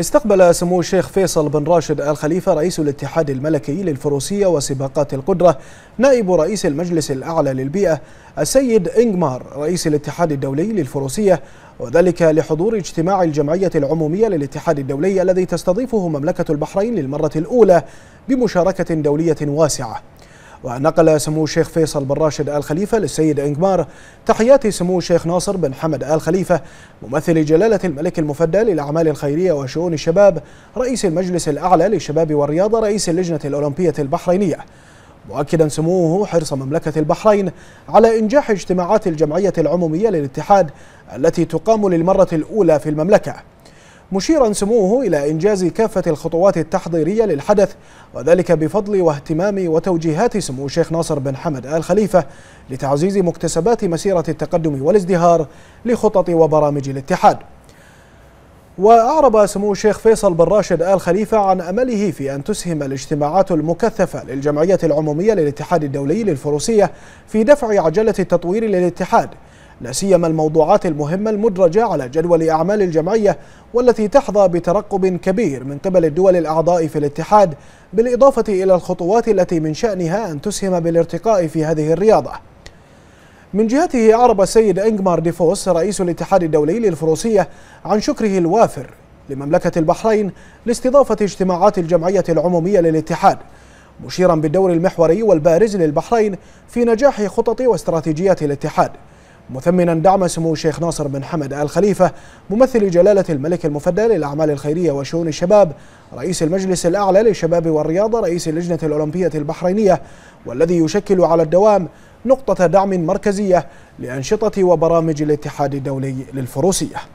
استقبل سمو الشيخ فيصل بن راشد الخليفة رئيس الاتحاد الملكي للفروسية وسباقات القدرة نائب رئيس المجلس الأعلى للبيئة السيد إنجمار رئيس الاتحاد الدولي للفروسية وذلك لحضور اجتماع الجمعية العمومية للاتحاد الدولي الذي تستضيفه مملكة البحرين للمرة الأولى بمشاركة دولية واسعة ونقل سمو الشيخ فيصل بن راشد آل خليفة للسيد إنجمار تحيات سمو الشيخ ناصر بن حمد آل خليفة ممثل جلالة الملك المفدى للأعمال الخيرية وشؤون الشباب رئيس المجلس الأعلى للشباب والرياضة رئيس اللجنة الأولمبية البحرينية مؤكدا سموه حرص مملكة البحرين على إنجاح اجتماعات الجمعية العمومية للاتحاد التي تقام للمرة الأولى في المملكة مشيرا سموه إلى إنجاز كافة الخطوات التحضيرية للحدث وذلك بفضل واهتمام وتوجيهات سمو الشيخ ناصر بن حمد آل خليفة لتعزيز مكتسبات مسيرة التقدم والازدهار لخطط وبرامج الاتحاد وأعرب سمو الشيخ فيصل بن راشد آل خليفة عن أمله في أن تسهم الاجتماعات المكثفة للجمعية العمومية للاتحاد الدولي للفروسية في دفع عجلة التطوير للاتحاد لا سيما الموضوعات المهمة المدرجة على جدول أعمال الجمعية والتي تحظى بترقب كبير من قبل الدول الأعضاء في الاتحاد بالإضافة إلى الخطوات التي من شأنها أن تسهم بالارتقاء في هذه الرياضة من جهته عرب السيد إنجمار ديفوس رئيس الاتحاد الدولي للفروسية عن شكره الوافر لمملكة البحرين لاستضافة اجتماعات الجمعية العمومية للاتحاد مشيرا بالدور المحوري والبارز للبحرين في نجاح خطط واستراتيجيات الاتحاد مثمنا دعم سمو الشيخ ناصر بن حمد آل خليفة ممثل جلالة الملك المفدى للأعمال الخيرية وشؤون الشباب رئيس المجلس الأعلى للشباب والرياضة رئيس اللجنة الأولمبية البحرينية والذي يشكل على الدوام نقطة دعم مركزية لأنشطة وبرامج الاتحاد الدولي للفروسية